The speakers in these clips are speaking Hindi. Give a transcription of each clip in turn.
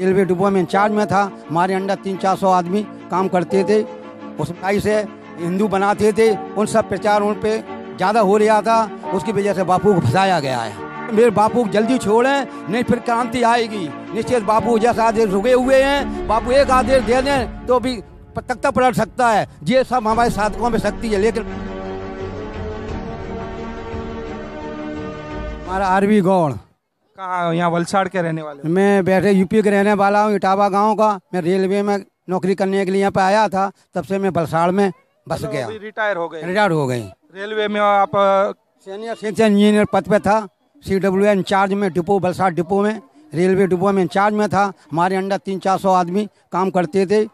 रेलवे डिब्बो में इंचार्ज में था हमारे अंडर तीन चार सौ आदमी काम करते थे उस भाई से हिंदू बनाते थे उन सब प्रचार उन पर ज़्यादा हो रहा था उसकी वजह से बापू को फंसाया गया है मेरे बापू जल्दी छोड़े नहीं फिर क्रांति आएगी निश्चित बापू जैसा आदेश रुके हुए हैं बापू एक आदेश दे दें तो भी तख्ता पलट सकता है ये सब हमारे साधकों में शक्ति है लेकिन हमारा आरवी गौड़ कहाँ यहाँ वलसाड़ के रहने वाले मैं बैठे यूपी के रहने वाला हूँ इटावा गाँव का मैं रेलवे में नौकरी करने के लिए यहाँ पे आया था तब से मैं वलसाड़ में बस तो गया रिटायर हो गए रिटायर हो गए रेलवे में आप सीनियर सीनियर इंजीनियर पद पे था सी डब्ल्यू इंचार्ज में डिपो बलसाड़ डिपो में रेलवे डिपो में इंचार्ज में था हमारे अंडर तीन चार सौ आदमी काम करते थे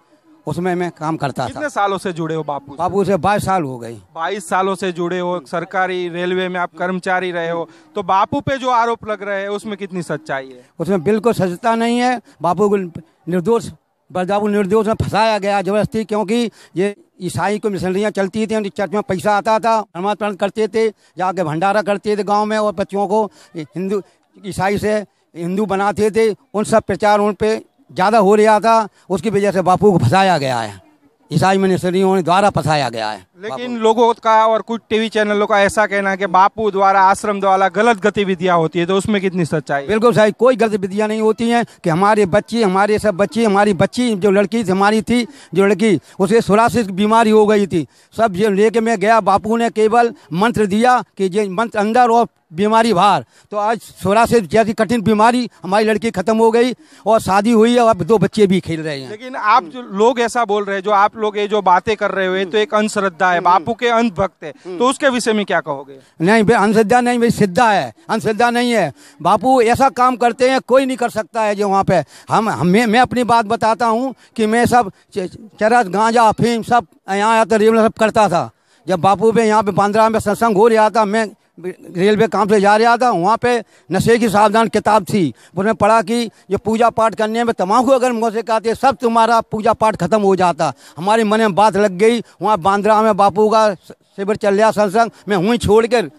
उसमें मैं काम करता कितने था सालों से जुड़े हो बापू बापू से बाईस साल हो गई बाईस सालों से जुड़े हो सरकारी रेलवे में आप कर्मचारी रहे हो तो बापू पे जो आरोप लग रहे हैं उसमें कितनी सच्चाई है उसमें बिल्कुल सच्चता नहीं है बापू को निर्दोष बाबू निर्दोष में फंसाया गया जबरदस्ती क्योंकि ये ईसाई को मिशनरियाँ चलती थी उनकी चर्च में पैसा आता था नमाज प्रण करते थे जाके भंडारा करते थे गाँव में और बच्चों को हिंदू ईसाई से हिंदू बनाते थे उन सब प्रचार उन पर ज़्यादा हो रहा था उसकी वजह से बापू को फंसाया गया है ईसाई मिनिस्ट्रियों द्वारा फंसाया गया है लेकिन लोगों का और कुछ टीवी चैनलों का ऐसा कहना है कि बापू द्वारा आश्रम द्वारा गलत गतिविधियां होती है तो उसमें कितनी सच्चाई बिल्कुल सही कोई गतिविधियां नहीं होती हैं कि हमारे बच्चे हमारे सब बच्चे हमारी बच्ची जो लड़की हमारी थी जो लड़की उसे सुरासिस बीमारी हो गई थी सब लेके मैं गया बापू ने केवल मंत्र दिया कि ये मंत्र अंदर और बीमारी भार तो आज सोलह से ज़्यादा कठिन बीमारी हमारी लड़की खत्म हो गई और शादी हुई है अब दो बच्चे भी खेल रहे हैं लेकिन आप जो लोग ऐसा बोल रहे हैं जो आप लोग ये जो बातें कर रहे हुए तो एक अंधश्रद्धा है बापू के अंध भक्त है हम्म। तो उसके विषय में क्या कहोगे नहीं अंधश्रद्धा नहीं भाई सिद्धा है अंधश्रद्धा नहीं है बापू ऐसा काम करते हैं कोई नहीं कर सकता है जो वहाँ पे हम हमें मैं अपनी बात बताता हूँ कि मैं सब चरस गांजा अफीम सब यहाँ आता रेवल सब करता था जब बापू पे यहाँ पे बांद्रा में सत्संग हो रहा था मैं रेलवे काम से जा रहा था वहाँ पे नशे की सावधान किताब थी उसमें पढ़ा कि जो पूजा पाठ करने में तमाकू अगर मुझसे कहते सब तुम्हारा पूजा पाठ खत्म हो जाता हमारे मन में बात लग गई वहाँ बांद्रा में बापू का शिविर चल रहा सत्संग मैं हुई छोड़ कर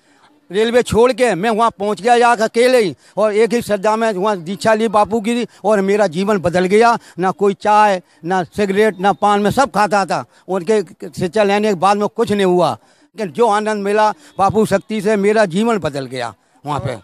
रेलवे छोड़ के मैं वहाँ पहुँच गया जाकर अकेले ही और एक ही श्रद्धा में वहाँ दीक्षा ली बापू की और मेरा जीवन बदल गया ना कोई चाय ना सिगरेट ना पान में सब खाता था उनके शिक्षा लेने के बाद में कुछ नहीं हुआ जो आनंद मिला बापू शक्ति से मेरा जीवन बदल गया वहाँ पे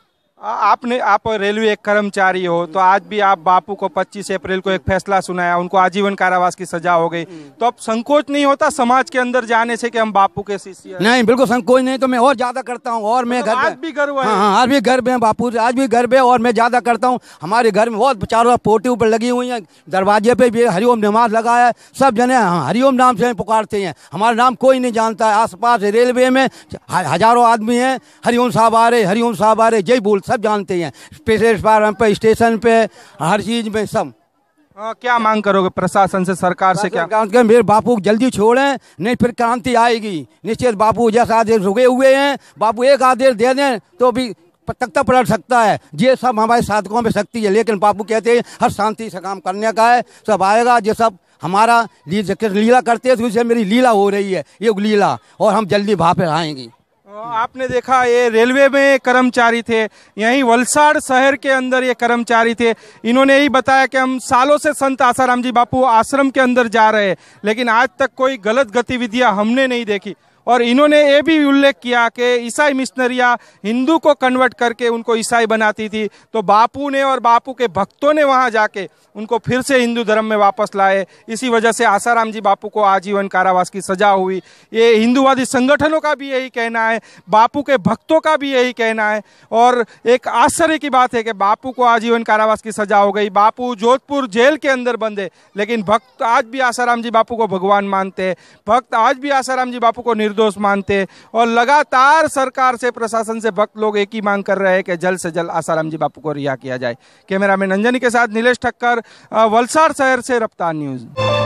आपने आप रेलवे एक कर्मचारी हो तो आज भी आप बापू को 25 अप्रैल को एक फैसला सुनाया उनको आजीवन कारावास की सजा हो गई हम्म। तो अब संकोच नहीं होता समाज के अंदर जाने से कि हम बापू के शिष्य नहीं बिल्कुल संकोच नहीं तो मैं और ज्यादा करता हूँ और मैं मतलब घर आज भी गर्व है हाँ, हाँ, आज भी गर्व है बापू आज भी गर्व है और मैं ज्यादा करता हूँ हमारे घर में बहुत चारों पोटी ऊपर लगी हुई है दरवाजे पे भी हरिओम नमाज लगा है सब जने हाँ, हरिओम नाम से पुकारते हैं हमारा नाम कोई नहीं जानता है आस रेलवे में हजारों आदमी है हरिओम साहब आ रहे हरिओम साहब आ रहे जय बोल सब जानते हैं स्पेशल फार्म पे स्टेशन पे हर चीज में सब आ, हाँ, क्या मांग करोगे प्रशासन से सरकार से क्या मेरे बापू जल्दी छोड़े नहीं फिर क्रांति आएगी निश्चित बापू जैसा आदेश रुके हुए हैं बापू एक आदेश दे दें तो भी तख्ता पलट सकता है ये सब हमारे साधकों में शक्ति है लेकिन बापू कहते हैं हर शांति से काम करने का है सब आएगा ये सब हमारा लीला करते हैं तो मेरी लीला हो रही है ये लीला और हम जल्दी वहाँ पर आएंगे आपने देखा ये रेलवे में कर्मचारी थे यहीं वलसाड़ शहर के अंदर ये कर्मचारी थे इन्होंने ही बताया कि हम सालों से संत आसाराम जी बापू आश्रम के अंदर जा रहे हैं लेकिन आज तक कोई गलत गतिविधियां हमने नहीं देखी और इन्होंने ये भी उल्लेख किया कि ईसाई मिशनरियाँ हिंदू को कन्वर्ट करके उनको ईसाई बनाती थी तो बापू ने और बापू के भक्तों ने वहाँ जाके उनको फिर से हिंदू धर्म में वापस लाए इसी वजह से आसाराम जी बापू को आजीवन कारावास की सजा हुई ये हिंदूवादी संगठनों का भी यही कहना है बापू के भक्तों का भी यही कहना है और एक आश्चर्य की बात है कि बापू को आजीवन कारावास की सजा हो गई बापू जोधपुर जेल के अंदर बंद लेकिन भक्त आज भी आसाराम जी बापू को भगवान मानते हैं भक्त आज भी आसाराम जी बापू को निर्दोष मानते और लगातार सरकार से प्रशासन से भक्त लोग एक ही मांग कर रहे हैं कि जल्द से जल्द आसाराम जी बापू को रिहा किया जाए कैमरा मैन अंजनी के साथ नीलेष ठक्कर वलसाड़ शहर से रफ्तार न्यूज़